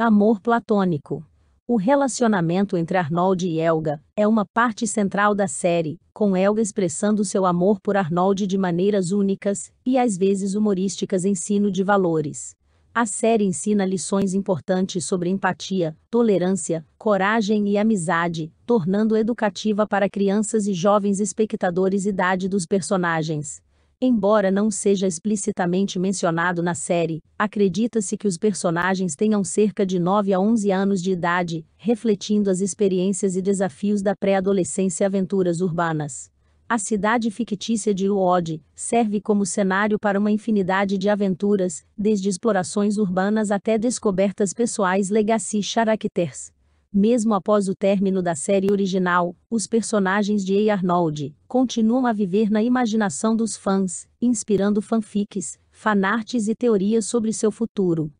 Amor platônico. O relacionamento entre Arnold e Elga é uma parte central da série, com Elga expressando seu amor por Arnold de maneiras únicas e às vezes humorísticas ensino de valores. A série ensina lições importantes sobre empatia, tolerância, coragem e amizade, tornando educativa para crianças e jovens espectadores idade dos personagens. Embora não seja explicitamente mencionado na série, acredita-se que os personagens tenham cerca de 9 a 11 anos de idade, refletindo as experiências e desafios da pré-adolescência e aventuras urbanas. A cidade fictícia de Uod serve como cenário para uma infinidade de aventuras, desde explorações urbanas até descobertas pessoais Legacy Characters. Mesmo após o término da série original, os personagens de A. Arnold continuam a viver na imaginação dos fãs, inspirando fanfics, fanarts e teorias sobre seu futuro.